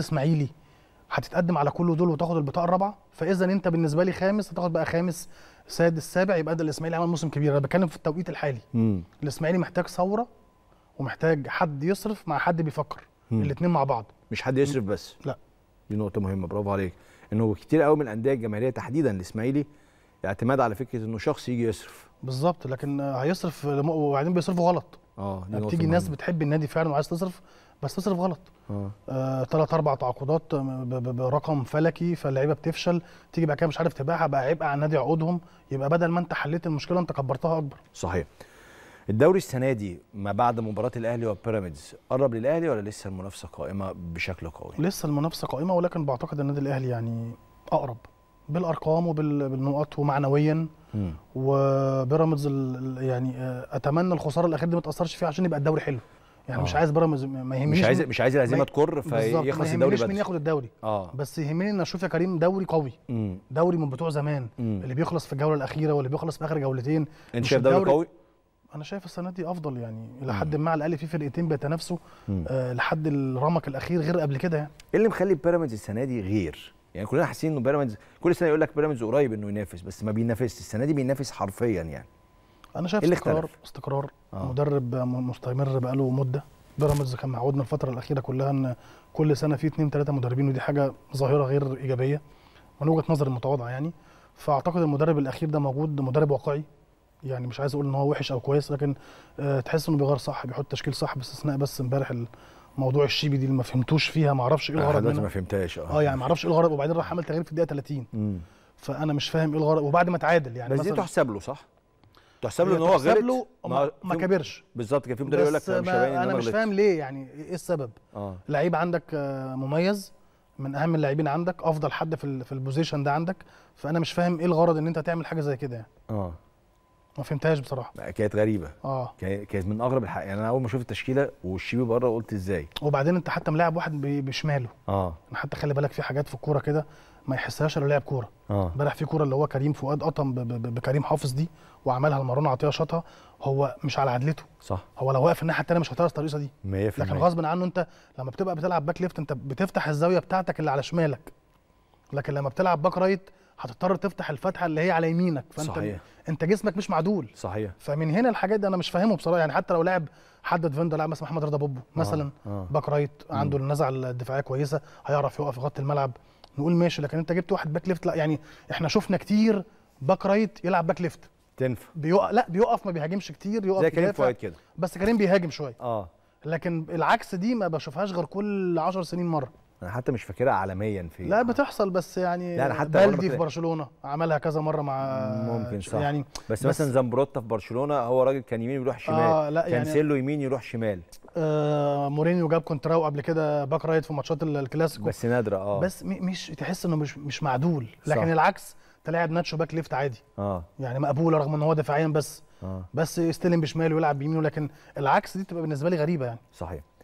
اسماعيلي هتتقدم على كل دول وتاخد البطاقه الرابعه فاذا انت بالنسبه لي خامس هتاخد بقى خامس سادس سابع يبقى ده الاسماعيلي عمل موسم كبير انا بتكلم في التوقيت الحالي مم. الاسماعيلي محتاج ثوره ومحتاج حد يصرف مع حد بيفكر الاثنين مع بعض مش حد يصرف بس لا دي نقطه مهمه برافو عليك انه كتير قوي من الانديه الجماهيريه تحديدا الاسماعيلي اعتماد على فكره انه شخص يجي يصرف بالظبط لكن هيصرف وبعدين بيصرفوا غلط اه بتيجي الناس بتحب النادي فعلا وعايز تصرف بس تصرف غلط اه ثلاث آه، اربع تعاقدات برقم فلكي فاللعيبه بتفشل تيجي بعد كده مش عارف تباعها بقى عبء على النادي عقودهم يبقى بدل ما انت حليت المشكله انت كبرتها اكبر صحيح الدوري السنه دي ما بعد مباراه الاهلي وبيراميدز قرب للاهلي ولا لسه المنافسه قائمه بشكل قوي لسه المنافسه قائمه ولكن بعتقد النادي الاهلي يعني اقرب بالارقام وبالنقط ومعنويا وبيراميدز يعني آه، اتمنى الخساره الاخيره دي ما تاثرش فيه عشان يبقى الدوري حلو يعني آه. مش عايز بيراميدز ما يهمنيش مش عايز مش عايز الهزيمه تكر فيخلص الدوري بس مين ياخد الدوري آه. بس يهمني ان اشوف يا كريم دوري قوي مم. دوري من بتوع زمان مم. اللي بيخلص في الجوله الاخيره واللي بيخلص في اخر جولتين انت شايف دوري قوي انا شايف السنه دي افضل يعني الى حد ما على الاقل في فرقتين بيتنافسوا آه لحد الرمق الاخير غير قبل كده يعني ايه اللي مخلي بيراميدز السنه دي غير يعني كلنا حاسين انه بيراميدز كل سنه يقول لك بيراميدز قريب انه ينافس بس ما بينافسش السنه دي بينافس حرفيا يعني انا شايف إيه استقرار اختلف. استقرار آه. مدرب مستمر بقاله مده بيراميدز كان معودنا الفتره الاخيره كلها ان كل سنه في اثنين ثلاثه مدربين ودي حاجه ظاهره غير ايجابيه من وجهه نظري المتواضعه يعني فاعتقد المدرب الاخير ده موجود مدرب واقعي يعني مش عايز اقول ان هو وحش او كويس لكن آه، تحس انه بيغير صح بيحط تشكيل صح باستثناء بس امبارح موضوع الشيبي دي اللي ما فهمتوش فيها ما اعرفش ايه آه، الغرض منها ما فهمتهاش آه. اه يعني ما اعرفش ايه الغرض وبعدين راح عمل تغيير في الدقيقه 30 مم. فانا مش فاهم ايه الغرض وبعد ما اتعادل يعني بس دي تحسب له صح؟ تحسب له ان هو غلط له ما, ما كبرش بالظبط كان في مدرب يقول لك مش انا مش فاهم ليه يعني ايه السبب؟ اه لعيب عندك آه، مميز من اهم اللاعبين عندك افضل حد في في البوزيشن ده عندك فانا مش فاهم ايه الغرض ان انت تعمل حاجه زي كده يعني اه ما فهمتهاش بصراحه كانت غريبه اه كانت من اغرب الحق يعني انا اول ما شفت التشكيله والشيبي بره قلت ازاي وبعدين انت حتى ملاعب واحد بشماله اه يعني حتى خلي بالك في حاجات في الكوره كده ما يحسهاش الا لاعب كوره آه. امبارح آه. في كوره اللي هو كريم فؤاد قطم بكريم حافظ دي وعملها لمروان عطيه شاطها هو مش على عدلته صح هو لو واقف الناحيه الثانيه مش هتعرف الترقيصه دي 100% لكن غصب عنه انت لما بتبقى بتلعب باك ليفت انت بتفتح الزاويه بتاعتك اللي على شمالك لكن لما بتلعب باك رايت هتضطر تفتح الفتحه اللي هي على يمينك فانت صحيح. انت جسمك مش معدول صحيح فمن هنا الحاجات دي انا مش فاهمه بصراحه يعني حتى لو لاعب حدد فيندر لاعب مثلا محمد رضا بوبو آه، مثلا آه. باك رايت عنده النزعه الدفاعيه كويسه هيعرف يوقف غط الملعب نقول ماشي لكن انت جبت واحد باك ليفت لا يعني احنا شفنا كتير باك رايت يلعب باك ليفت تنفع بيوقف لا بيقف ما بيهاجمش كتير يقف زي كريم فؤاد كده بس كريم بيهاجم شويه اه لكن العكس دي ما بشوفهاش غير كل 10 سنين مره انا حتى مش فاكرها عالميا في لا بتحصل بس يعني لا أنا حتى بلدي في برشلونه عملها كذا مره مع ممكن صح يعني بس, بس مثلا زامبروتا في برشلونه هو راجل كان يمين يروح آه، شمال آه لا يعني كانسيلو يمين يروح شمال آه مورينيو جاب كونتراو قبل كده باك رايت في ماتشات الكلاسيكو بس نادره اه بس مش تحس انه مش مش معدول لكن صح. العكس تلاعب ناتشو باك ليفت عادي اه يعني مقبوله رغم ان هو دفاعيا بس آه. بس يستلم بشماله ويلعب بيمينه لكن العكس دي تبقى بالنسبه لي غريبه يعني صحيح